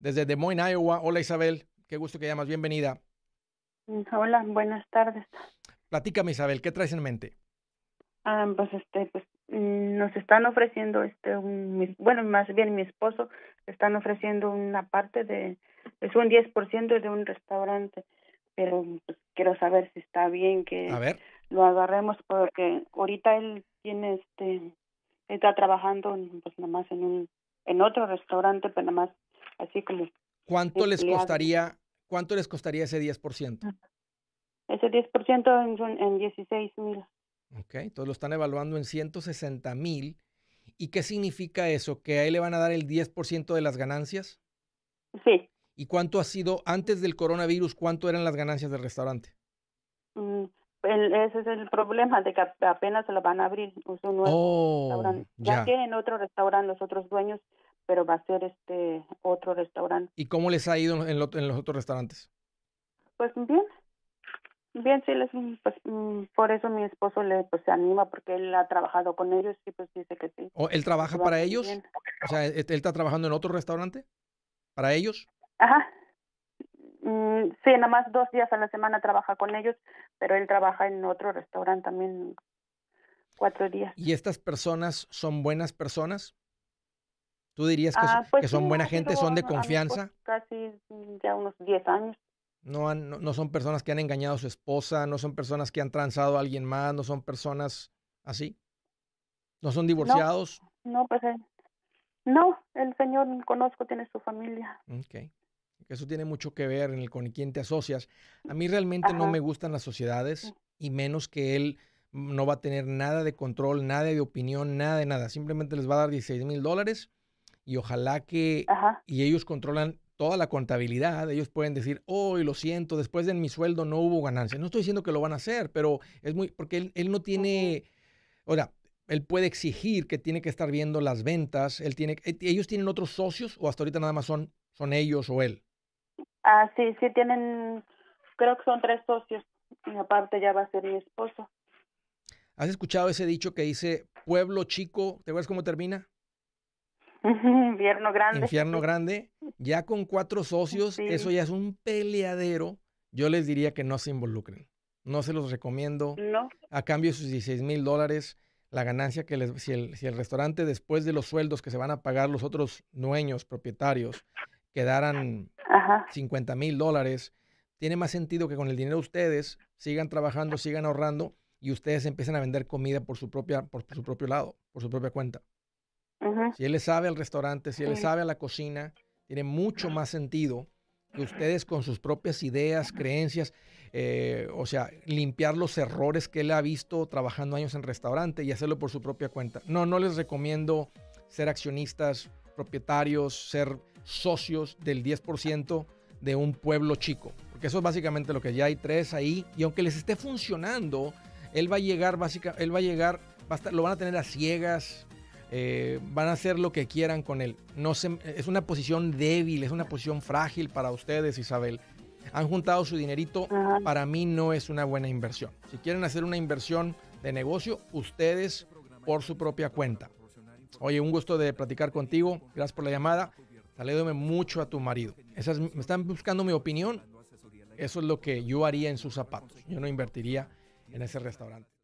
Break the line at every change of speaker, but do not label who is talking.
desde Des Moines, Iowa. Hola Isabel, qué gusto que llamas, bienvenida.
Mm, hola, buenas tardes.
Platícame Isabel, ¿qué traes en mente?
Ah, pues este, pues mm, nos están ofreciendo este bueno más bien mi esposo están ofreciendo una parte de es un 10% de un restaurante pero pues, quiero saber si está bien que lo agarremos porque ahorita él tiene este está trabajando pues nada más en un en otro restaurante pero nada más así como...
¿Cuánto les costaría, cuánto les costaría ese 10%? Ese
10% en, en 16 mil.
Ok, entonces lo están evaluando en 160 mil. ¿Y qué significa eso? ¿Que ahí le van a dar el 10% de las ganancias? Sí. ¿Y cuánto ha sido antes del coronavirus? ¿Cuánto eran las ganancias del restaurante?
Mm, ese es el problema de que apenas se lo van a abrir. nuevo
oh, Ya, que en
otro restaurante los otros dueños, pero va a ser este otro restaurante.
¿Y cómo les ha ido en, los otros restaurantes?
Pues bien, bien, sí, les, mm, pues, mm, por eso mi esposo le, pues, se anima porque él ha trabajado con ellos y pues dice que sí.
¿O ¿Él trabaja para ellos? O sea, ¿e, ¿él está trabajando en otro restaurante? ¿Para ellos? Ajá.
Mm, sí, nada más dos días a la semana trabaja con ellos, pero él trabaja en otro restaurante también cuatro días.
¿Y estas personas son buenas personas? ¿Tú dirías que, ah, son pues buena gente, son de confianza?
Casi ya unos 10 años.
No, no, son personas que han engañado a su esposa, no son personas que han transado a alguien más, no son personas así. ¿No son divorciados?
No, pues eh, no, el señor conozco, tiene su familia.
Ok. Eso tiene mucho que ver en el con quién te asocias. A mí realmente no me gustan las sociedades y menos que él no va a tener nada de control, nada de opinión, nada de nada. Simplemente les va a dar 16 mil dólares y ojalá que y ellos controlan toda la contabilidad, ellos pueden decir, hoy lo siento, después de mi sueldo no hubo ganancia. No estoy diciendo que lo van a hacer, pero es muy, porque él, él no tiene, o sea, él puede exigir que tiene que estar viendo las ventas, él tiene, eh, ellos tienen otros socios o hasta ahorita nada más son, son ellos o él.
Ah, sí, sí tienen, creo que son tres socios y aparte ya va a ser mi esposo.
¿Has escuchado ese dicho que dice pueblo chico? ¿Te acuerdas cómo termina? Infierno grande. Infierno grande. Ya con cuatro socios, eso ya es un peleadero. Yo les diría que no se involucren. No se los recomiendo. No. A cambio de sus 16 mil dólares, la ganancia que les, si, el, si el restaurante después de los sueldos que se van a pagar los otros dueños, propietarios, quedaran 50 mil dólares, tiene más sentido que con el dinero ustedes sigan trabajando, sigan ahorrando y ustedes empiecen a vender comida por su propia por su propio lado, por su propia cuenta. Si él le sabe al restaurante, si él le sabe a la cocina, tiene mucho más sentido que ustedes con sus propias ideas, creencias, eh, o sea, limpiar los errores que él ha visto trabajando años en restaurante y hacerlo por su propia cuenta. No, no les recomiendo ser accionistas, propietarios, ser socios del 10% de un pueblo chico, porque eso es básicamente lo que ya hay tres ahí y aunque les esté funcionando, él va a llegar básica, él va a llegar, va lo van a tener a ciegas, eh, van a hacer lo que quieran con él. No es una posición débil, es una posición frágil para ustedes, Isabel. Han juntado su dinerito, para mí no es una buena inversión. Si quieren hacer una inversión de negocio, ustedes por su propia cuenta. Oye, un gusto de platicar contigo, gracias por la llamada. Salúdame mucho a tu marido. me están buscando mi opinión. Eso es lo que yo haría en sus zapatos. Yo no invertiría en ese restaurante.